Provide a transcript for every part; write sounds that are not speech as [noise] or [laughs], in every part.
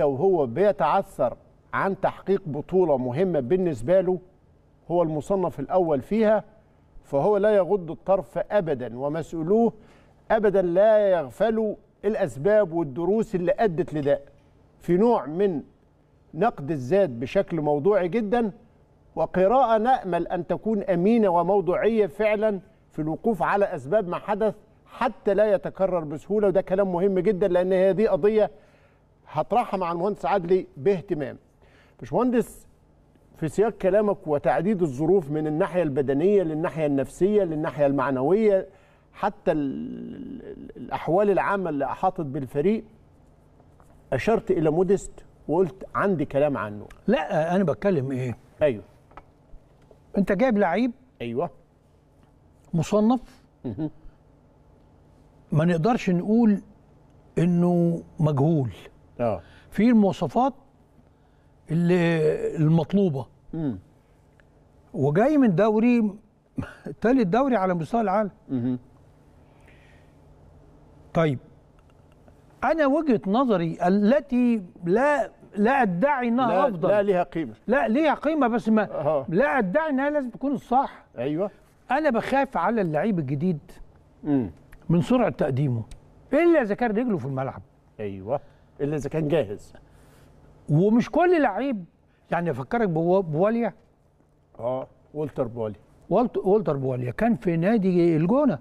وهو بيتعثر عن تحقيق بطولة مهمة بالنسبة له هو المصنف الأول فيها فهو لا يغض الطرف أبدا ومسؤولوه أبدا لا يغفلوا الأسباب والدروس اللي أدت لده في نوع من نقد الذات بشكل موضوعي جدا وقراءة نأمل أن تكون أمينة وموضوعية فعلا في الوقوف على أسباب ما حدث حتى لا يتكرر بسهولة وده كلام مهم جدا لأن هذه قضية هطرحها مع المهندس عدلي باهتمام باشمهندس في سياق كلامك وتعديد الظروف من الناحيه البدنيه للناحيه النفسيه للناحيه المعنويه حتى الاحوال العامه اللي احاطت بالفريق اشرت الى مودست وقلت عندي كلام عنه لا انا بتكلم ايه ايوه انت جايب لعيب ايوه مصنف ما نقدرش نقول انه مجهول اه في المواصفات اللي المطلوبه مم. وجاي من دوري تالت دوري على مستوى العالم مم. طيب انا وجهه نظري التي لا لا ادعي انها لا افضل لا ليها قيمه لا ليها قيمه بس ما أه. لا ادعي انها لازم تكون الصح ايوه انا بخاف على اللعيب الجديد مم. من سرعه تقديمه الا اذا كان رجله في الملعب ايوه الا اذا كان جاهز ومش كل لعيب يعني افكرك بواليا اه والتر بواليا والتر بواليا كان في نادي الجونه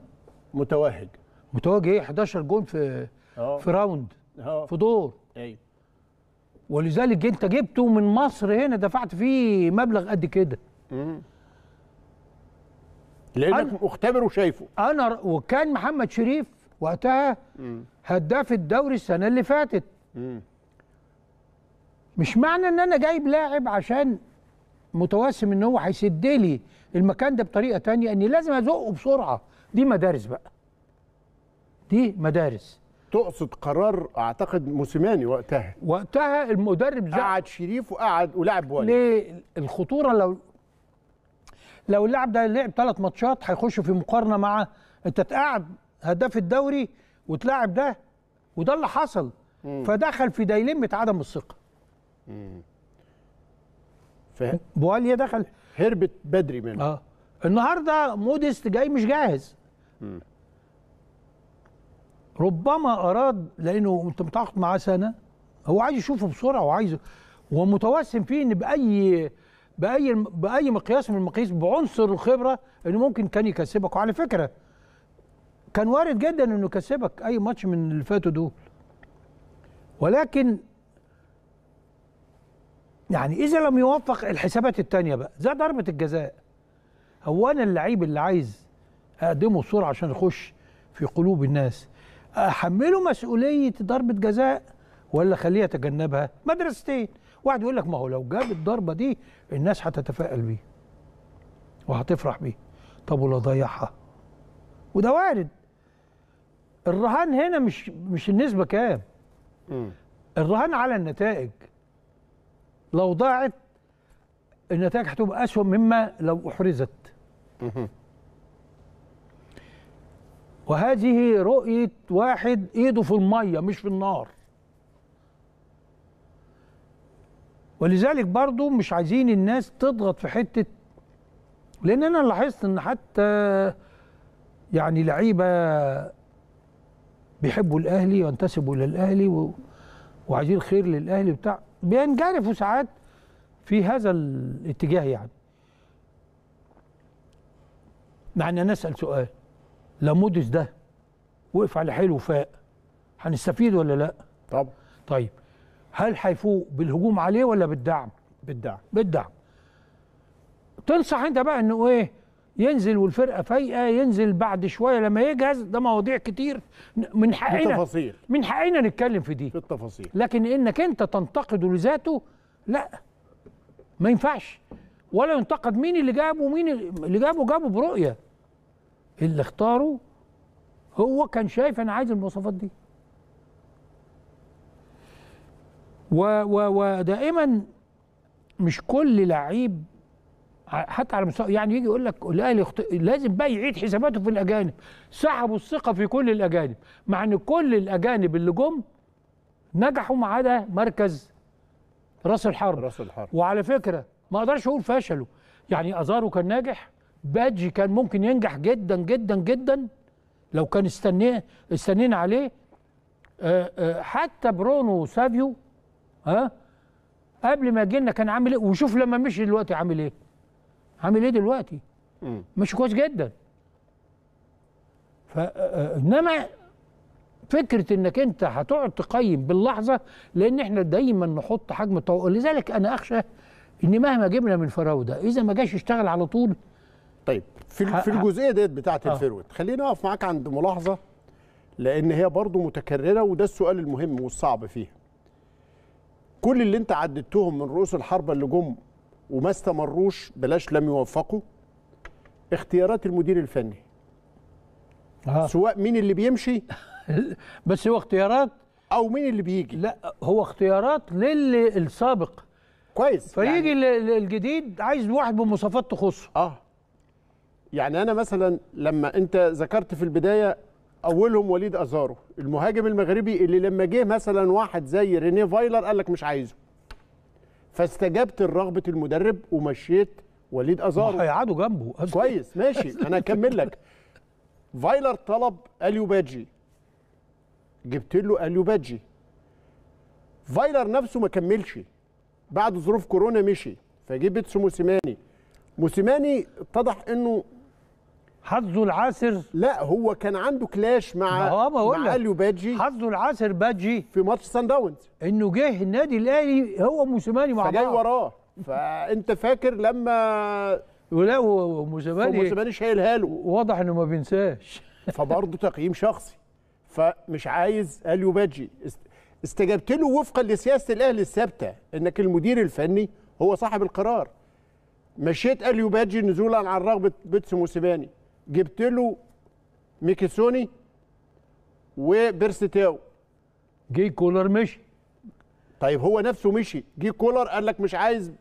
متوهج متوهج ايه 11 جون في أوه. في راوند أوه. في دور ايوه ولذلك انت جبته من مصر هنا دفعت فيه مبلغ قد كده امم لانك مختبر وشايفه انا وكان محمد شريف وقتها هداف الدوري السنه اللي فاتت مم. مش معنى ان انا جايب لاعب عشان متوسم ان هو هيسد لي المكان ده بطريقه تانية اني لازم ازقه بسرعه دي مدارس بقى دي مدارس تقصد قرار اعتقد موسيماني وقتها وقتها المدرب زق قعد شريف وقعد ولاعب بوالي ليه الخطوره لو لو اللاعب ده لعب ثلاث ماتشات هيخش في مقارنه مع انت تقعد هداف الدوري وتلاعب ده وده اللي حصل فدخل في ديلمة عدم الثقة فاهم؟ بواليا دخل هربت بدري منه اه النهارده مودست جاي مش جاهز مم. ربما اراد لانه انت متعاقد معاه سنه هو عايز يشوفه بسرعه وعايزه ومتوسم فيه ان باي باي باي مقياس من المقاييس بعنصر الخبره انه ممكن كان يكسبك وعلى فكره كان وارد جدا انه يكسبك اي ماتش من اللي فاتوا دول ولكن يعني اذا لم يوفق الحسابات التانية بقى زي ضربه الجزاء هو انا اللعيب اللي عايز اقدمه بسرعه عشان يخش في قلوب الناس احمله مسؤوليه ضربه جزاء ولا اخليه يتجنبها مدرستين واحد يقول لك ما هو لو جاب الضربه دي الناس هتتفائل بيه وهتفرح بيه طب ولا ضيعها وده وارد الرهان هنا مش مش النسبه كام الرهان على النتائج لو ضاعت النتائج هتبقى أسوأ مما لو أحرزت وهذه رؤية واحد إيده في المية مش في النار ولذلك برضو مش عايزين الناس تضغط في حتة لأن أنا لاحظت إن حتى يعني لعيبة بيحبوا الاهلي وينتسبوا الى الاهلي و... وعايزين خير للاهلي بتاع بينجرفوا ساعات في هذا الاتجاه يعني مع يعني ان نسال سؤال لاموديس ده وقف على حيله وفاق هنستفيد ولا لا طب طيب هل هيفوق بالهجوم عليه ولا بالدعم بالدعم بالدعم تنصح انت بقى انه ايه ينزل والفرقه فايقه ينزل بعد شويه لما يجهز ده مواضيع كتير من حقنا بالتفاصيل من حقنا نتكلم في دي بالتفاصيل لكن انك انت تنتقده لذاته لا ما ينفعش ولا ينتقد مين اللي جابه مين اللي جابه جابه برؤيه اللي اختاره هو كان شايف انا عايز المواصفات دي ودائما مش كل لعيب حتى على مستوى يعني يجي يقول لك الاهلي يخط... لازم بقى يعيد حساباته في الاجانب سحبوا الثقه في كل الاجانب مع ان كل الاجانب اللي جم نجحوا ما عدا مركز راس الحرب راس الحرب وعلى فكره ما اقدرش اقول فشلوا يعني ازارو كان ناجح بادجي كان ممكن ينجح جدا جدا جدا لو كان استنيه استنينا عليه آآ آه، آآ آه، حتى برونو وسافيو ها قبل ما جينا كان عامل ايه وشوف لما مشي دلوقتي عامل ايه عامل ايه دلوقتي؟ مش كويس جدا فانما فكره انك انت هتقعد تقيم باللحظه لان احنا دايما نحط حجم التوقع لذلك انا اخشى ان مهما جبنا من فراوده اذا ما جاش يشتغل على طول طيب في في الجزئيه ديت بتاعه آه. الفروت خلينا اقف معاك عند ملاحظه لان هي برضو متكرره وده السؤال المهم والصعب فيها كل اللي انت عددتهم من رؤوس الحربة اللي جم وما استمروش بلاش لم يوفقوا اختيارات المدير الفني آه. سواء مين اللي بيمشي [laughs] بس هو اختيارات او مين اللي بيجي لا هو اختيارات للي السابق كويس فيجي يعني الجديد عايز واحد بمواصفات تخصه اه يعني انا مثلا لما انت ذكرت في البدايه اولهم وليد ازارو المهاجم المغربي اللي لما جه مثلا واحد زي رينيه فايلر قال لك مش عايزه فاستجبت لرغبه المدرب ومشيت وليد ازارو هيقعدوا جنبه كويس ماشي [laughs] انا اكمل لك فايلر طلب اليو باجي جبت له اليو باجي فايلر نفسه ما كملش بعد ظروف كورونا مشي فجبت موسيماني موسيماني اتضح انه حظه العاصر لا هو كان عنده كلاش مع مع اليو باجي حظه العاصر باجي في ماتش سان داونز انه جه النادي الاهلي هو موسيماني مع بعض فجاي وراه فانت فاكر لما ولا وموسيماني وموسيماني شايلها له واضح انه ما بينساش [laughs] فبرضه تقييم شخصي فمش عايز اليو باجي استجبت له وفقا لسياسه الاهلي الثابته انك المدير الفني هو صاحب القرار مشيت اليو باجي نزولا عن رغبه بيتس موسيماني جبت له ميكيسوني وبيرستاو جي كولر مشي طيب هو نفسه مشي جي كولر قال لك مش عايز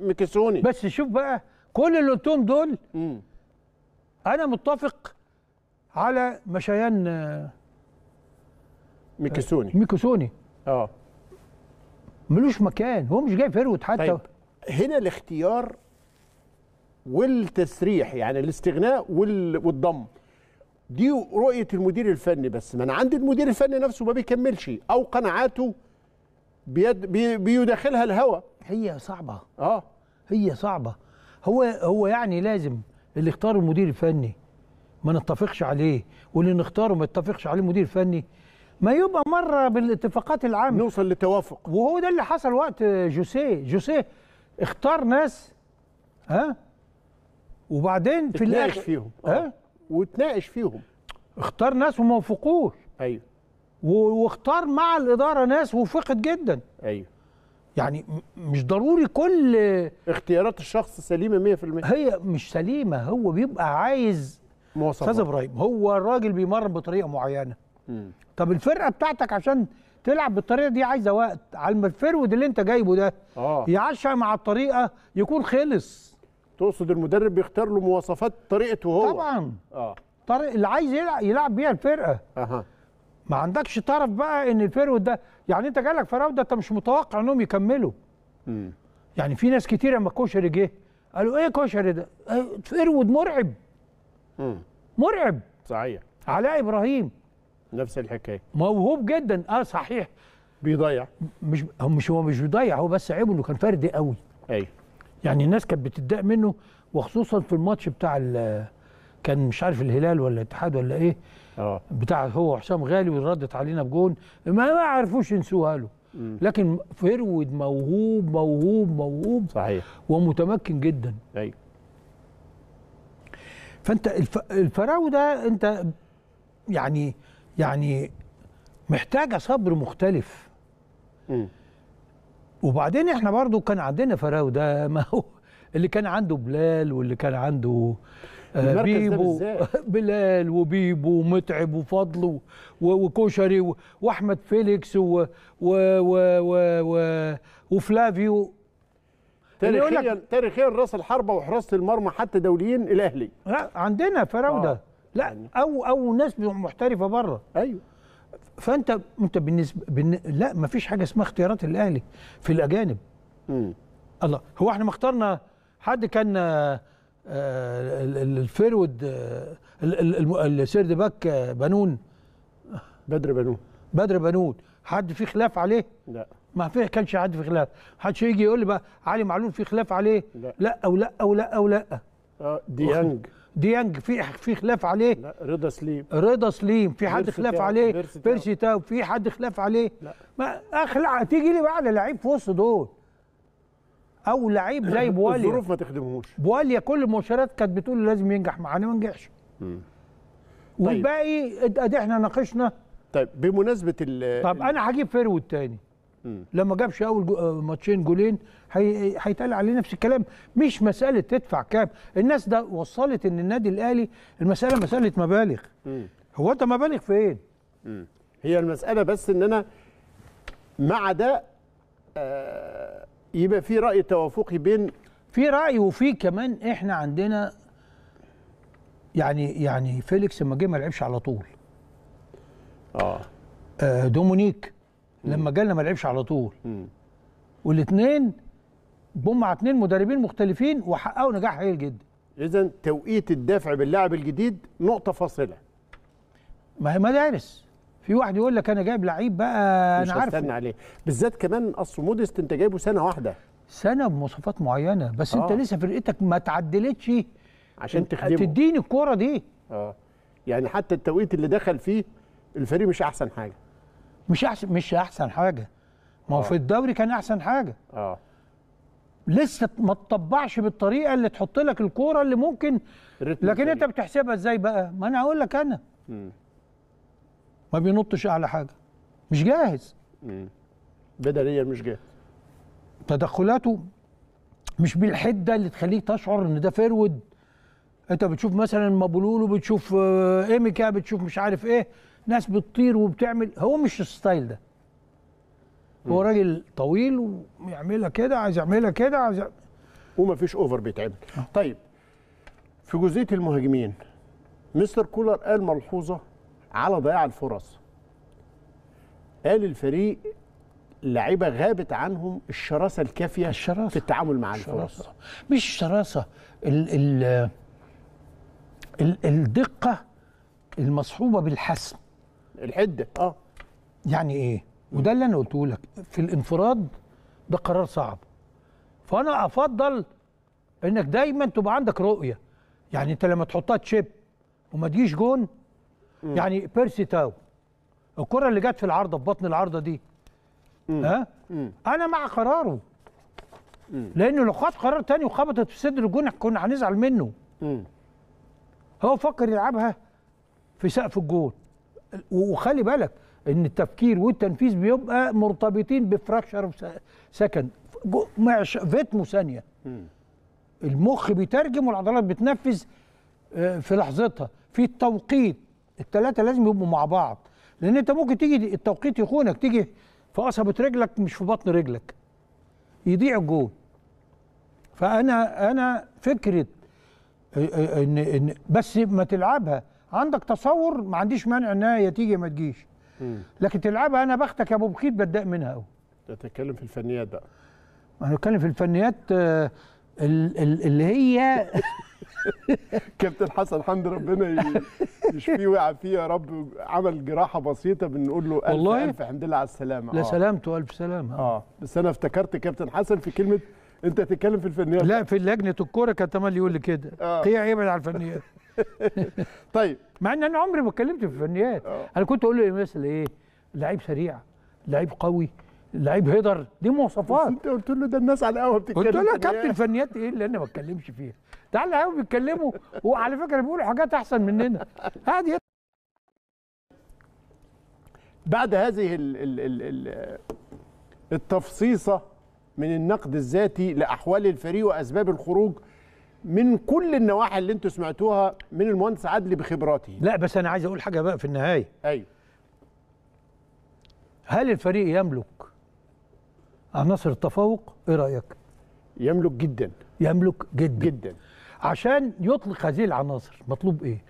ميكيسوني بس شوف بقى كل اللي قلتهم دول م. انا متفق على مشيان آه، ميكيسوني ميكيسوني اه ملوش مكان هو مش جاي فيروت حتى طيب هنا الاختيار والتسريح يعني الاستغناء والضم دي رؤيه المدير الفني بس من عند المدير الفني نفسه ما بيكملش او قناعاته بيد بي الهوى هي صعبه اه هي صعبه هو هو يعني لازم اللي اختاره المدير الفني ما نتفقش عليه واللي نختاره ما يتفقش عليه مدير فني ما يبقى مره بالاتفاقات العامه نوصل لتوافق وهو ده اللي حصل وقت جوسيه جوسيه اختار ناس ها وبعدين في الاخر فيهم اه وتناقش فيهم اختار ناس وما وفقوش ايوه واختار مع الاداره ناس وفقت جدا ايوه يعني مش ضروري كل اختيارات الشخص سليمه 100% هي مش سليمه هو بيبقى عايز مواصفات استاذ ابراهيم هو الراجل بيمرن بطريقه معينه مم. طب الفرقه بتاعتك عشان تلعب بالطريقه دي عايزه وقت على ما الفرود اللي انت جايبه ده آه. يعشى مع الطريقه يكون خلص تقصد المدرب بيختار له مواصفات طريقته هو طبعا اه طريق اللي عايز يلعب, يلعب بيها الفرقه اها ما عندكش طرف بقى ان الفرقه ده يعني انت جالك فراوده انت مش متوقع انهم يكملوا امم يعني في ناس كتير لما كشري جه قالوا ايه كشري ده؟ آه، فرود مرعب امم مرعب صحيح علاء ابراهيم نفس الحكايه موهوب جدا اه صحيح بيضيع مش هو مش هو مش بيضيع هو بس عيبه انه كان فردي قوي ايوه يعني الناس كانت بتتضايق منه وخصوصا في الماتش بتاع كان مش عارف الهلال ولا الاتحاد ولا ايه اه بتاع هو وحسام غالي وردت علينا بجون ما عرفوش ينسوها له لكن فرود موهوب موهوب موهوب صحيح ومتمكن جدا ايوه فانت الفراو ده انت يعني يعني محتاجه صبر مختلف وبعدين احنا برضو كان عندنا فراوده ما هو اللي كان عنده بلال واللي كان عنده آه، بيبو [laughs] بلال وبيبو ومتعب وفضل وكشري واحمد فيليكس و و و و و وفلافيو تاريخيا تاريخيا راس الحربه وحراسه المرمى حتى دوليين الاهلي لا عندنا فراوده آه. لا او او ناس محترفه بره ايوه فانت انت بالنسبه بالن... لا ما فيش حاجه اسمها اختيارات الاهلي في الاجانب مم. الله هو احنا ما اخترنا حد كان آه، الفيرود آه، السيرد باك آه، بنون بدر بنون بدر بنون حد في خلاف عليه لا ما في كانش حد في خلاف حدش يجي يقول لي بقى علي معلول في خلاف عليه لا, لا او لا او لا او لا ديانج ديانج في في خلاف عليه لا رضا سليم رضا سليم في حد خلاف عليه بيرسي تاو في حد خلاف عليه لا ما اخلع تيجي لي بقى على لعيب في وسط دول او لعيب [laughs] زي بواليا الظروف ما تخدمهوش بواليا كل المؤشرات كانت بتقول لازم ينجح معانا ما نجحش طيب. والباقي ادي احنا ناقشنا طيب بمناسبه ال طب انا هجيب فيرود تاني لما جابش اول آه، ماتشين جولين هيتقال عليه نفس الكلام مش مساله تدفع كام الناس ده وصلت ان النادي الاهلي المساله مساله مبالغ هو انت مبالغ فين إيه؟ هي المساله بس ان انا مع ده آه يبقى في راي توافقي بين في راي وفي كمان احنا عندنا يعني يعني فيليكس لما جه ما لعبش على طول اه, آه دومونيك لما جالنا ما لعبش على طول والاثنين بوم مع اثنين مدربين مختلفين وحققوا نجاح هايل جدا اذا توقيت الدفع باللاعب الجديد نقطه فاصله ما هي مدارس في واحد يقول لك انا جايب لعيب بقى مش انا عارف هستنى عليه بالذات كمان اصل مودست انت جايبه سنه واحده سنه بمواصفات معينه بس آه. انت لسه فرقتك ما تعدلتش عشان تخدمه تديني الكوره دي اه يعني حتى التوقيت اللي دخل فيه الفريق مش احسن حاجه مش احسن مش احسن حاجه ما هو في آه. الدوري كان احسن حاجه اه لسه ما تطبعش بالطريقه اللي تحط لك الكوره اللي ممكن لكن انت بتحسبها ازاي بقى ما انا هقول لك انا ما بينطش اعلى حاجه مش جاهز بدنيا مش جاهز تدخلاته مش بالحده اللي تخليك تشعر ان ده فيرود انت بتشوف مثلا مابولولو بتشوف آه، ايميكا بتشوف مش عارف ايه ناس بتطير وبتعمل هو مش الستايل ده هو راجل طويل ويعملها كده عايز يعملها كده عايز وما ومفيش اوفر بيتعمل آه. طيب في جزئيه المهاجمين مستر كولر قال ملحوظه على ضياع الفرص قال الفريق لعيبه غابت عنهم الشراسه الكافيه الشراسة. في التعامل مع الفرص مش الشراسه ال ال ال الدقه المصحوبه بالحسم الحده اه يعني ايه وده اللي انا قلته لك في الانفراد ده قرار صعب فانا افضل انك دايما تبقى عندك رؤيه يعني انت لما تحطها تشيب وما تجيش جون مم. يعني بيرسي تاو الكره اللي جت في العارضه في بطن العارضه دي مم. ها مم. انا مع قراره مم. لانه لو خد قرار تاني وخبطت في صدر الجون كنا هنزعل منه مم. هو فكر يلعبها في سقف الجون وخلي بالك ان التفكير والتنفيذ بيبقى مرتبطين بفراكشر سكند فيتمو ثانيه المخ بيترجم والعضلات بتنفذ آه، في لحظتها في التوقيت الثلاثه لازم يبقوا مع بعض لان انت ممكن تيجي التوقيت يخونك تيجي في قصبه رجلك مش في بطن رجلك يضيع الجول فانا انا فكره آه، آه، ان ان بس ما تلعبها عندك تصور ما عنديش مانع انها هي تيجي ما تجيش لكن تلعبها انا بختك يا ابو بخيت بتضايق منها قوي تتكلم في الفنيات بقى انا بتكلم في الفنيات آه، اللي هي [laughs] كابتن حسن حمد ربنا يشفيه ويعافيه يا رب عمل جراحه بسيطه بنقول له الف والله الف حمد لله على السلامه لا آه. سلامته الف سلامه اه بس انا افتكرت كابتن حسن في كلمه انت تتكلم في الفنيات لا في لجنه الكوره كان تملي يقول لي كده آه. قيع يبعد على الفنيات [laughs] [laughs] طيب مع ان انا عمري ما اتكلمت في الفنيات آه. انا كنت اقول له مثلا ايه لعيب سريع لعيب قوي لعيب هيدر دي مواصفات انت قلت له ده الناس على القهوه بتتكلم قلت له يا كابتن الفنيات ايه اللي انا ما اتكلمش فيها تعال على القهوه بيتكلموا وعلى فكره بيقولوا حاجات احسن مننا عادي بعد هذه الـ الـ الـ الـ التفصيصه من النقد الذاتي لاحوال الفريق واسباب الخروج من كل النواحي اللي انتوا سمعتوها من المهندس عدلي بخبراته لا بس انا عايز اقول حاجه بقى في النهايه ايوه هل الفريق يملك عناصر التفوق ايه رايك يملك جدا يملك جدا جدا عشان يطلق هذه العناصر مطلوب ايه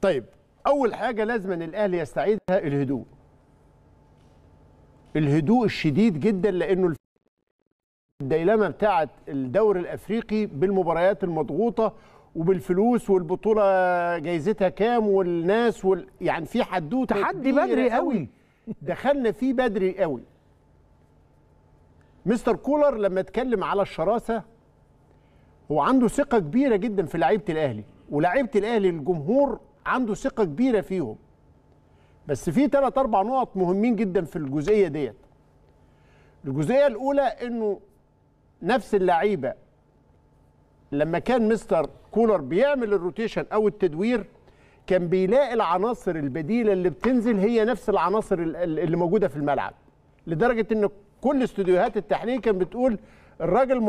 طيب اول حاجه لازم ان الاهلي يستعيدها الهدوء الهدوء الشديد جدا لانه الديلمة بتاعة الدور الأفريقي بالمباريات المضغوطة وبالفلوس والبطولة جايزتها كام والناس وال... يعني في حدوتة تحدي بدري قوي دخلنا فيه بدري قوي مستر كولر لما اتكلم على الشراسة هو عنده ثقة كبيرة جدا في لعيبة الأهلي ولاعيبة الأهلي الجمهور عنده ثقة كبيرة فيهم بس في ثلاث أربع نقط مهمين جدا في الجزئية ديت الجزئية الأولى إنه نفس اللعيبه لما كان مستر كولر بيعمل الروتيشن او التدوير كان بيلاقي العناصر البديله اللي بتنزل هي نفس العناصر اللي موجوده في الملعب لدرجه ان كل استوديوهات التحليل كان بتقول الراجل